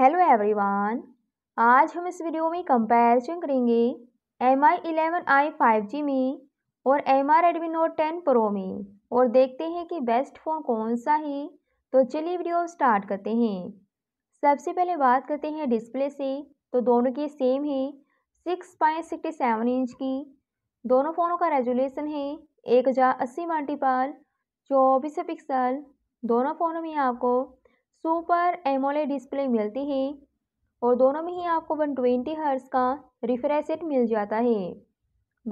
hello everyone आज हम इस वीडियो में कंपैरिजन करेंगे M I eleven I five G में और M I Redmi note ten pro में और देखते हैं कि बेस्ट फ़ोन कौन सा है तो चलिए वीडियो स्टार्ट करते हैं सबसे पहले बात करते हैं डिस्प्ले से तो दोनों की सेम है six point sixty seven inch की दोनों फ़ोनों का रेजोल्यूशन है एक हज़ार अस्सी मल्टीपल चौबीस पिक्सल दोनों फ़ोनों में आपको सुपर एमोले डिस्प्ले मिलती है और दोनों में ही आपको वन ट्वेंटी हर्स का रिफ्रेशेट मिल जाता है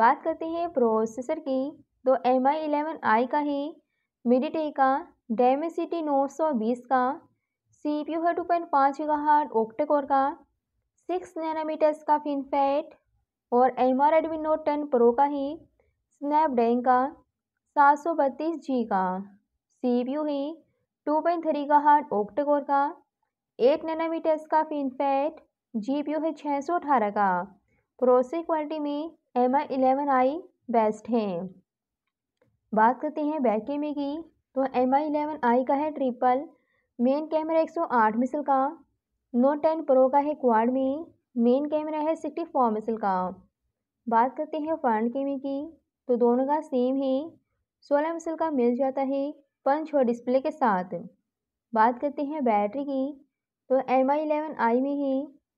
बात करते हैं प्रोसेसर की तो एम आई इलेवन आई का ही मिडिटे का डेमेसिटी नौ सौ बीस का सी पी यू है टू पॉइंट पाँच हार्ड हार्ट ओक्टेकोर का सिक्स नैनोमीटर्स का फैट और M R Redmi note ten pro का ही स्नैपड्रैगन का सात सौ बत्तीस जी का सी पी यू ही टू पॉइंट थ्री का हार्ट ओक्टेकोर का एट नैनोमीटर्स का फिनफेट जी पी है छः सौ अठारह का प्रोसेस क्वालिटी में M I eleven I best हैं बात करते हैं बैक कैमरे की तो एम आई इलेवन आई का है ट्रिपल मेन कैमरा एक सौ आठ मिसल का नोट टेन प्रो का है क्वाड में मेन कैमरा है सिक्सटी फोर मिसल का बात करते हैं फ्रंट कैमरे की तो दोनों का सेम है सोलह मिसल का मिल जाता है पंच और डिस्प्ले के साथ बात करते हैं बैटरी की तो एम आई इलेवन आई में ही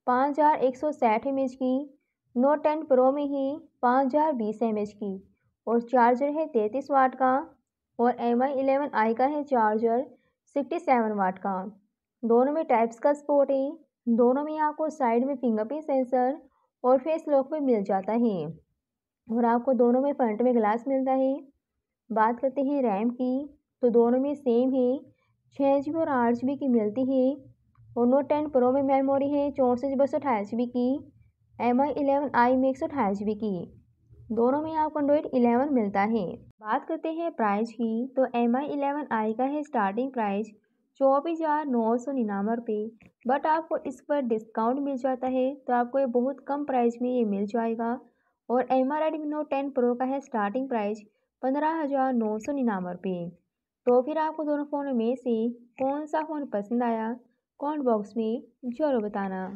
पाँच हज़ार एक सौ साठ एम एच की नोट टेन प्रो में ही पाँच हज़ार बीस एम एच की और चार्जर है तैंतीस वाट का और एम आई इलेवन आई का है चार्जर सिक्सटी सेवन वाट का दोनों में टाइप्स का स्पोर्ट है दोनों में आपको साइड में फिंगरप्रिंट सेंसर और फेस लॉक भी मिल जाता है और आपको दोनों में फ्रंट में ग्लास मिलता है बात करते हैं रैम की तो दोनों में सेम है छः जी और आठ जी की मिलती है और नोट टेन प्रो में मेमोरी है चौंसठ जी बस अठाईस जी की एम आई इलेवन आई में एक सौ अठाईस जी की दोनों में आपको एंड्रॉइड इलेवन मिलता है बात करते हैं प्राइस की तो एम आई इलेवन आई का है स्टार्टिंग प्राइस चौबीस हज़ार नौ सौ निन्यानवे रुपये बट आपको इस पर डिस्काउंट मिल जाता है तो आपको ये बहुत कम प्राइस में ये मिल जाएगा और M R I note ten pro का है स्टार्टिंग प्राइस पंद्रह हज़ार नौ सौ निन्यानवे रुपये तो फिर आपको दोनों फ़ोनों में से कौन सा फ़ोन पसंद आया कॉमेंट बॉक्स में ज़रूर बताना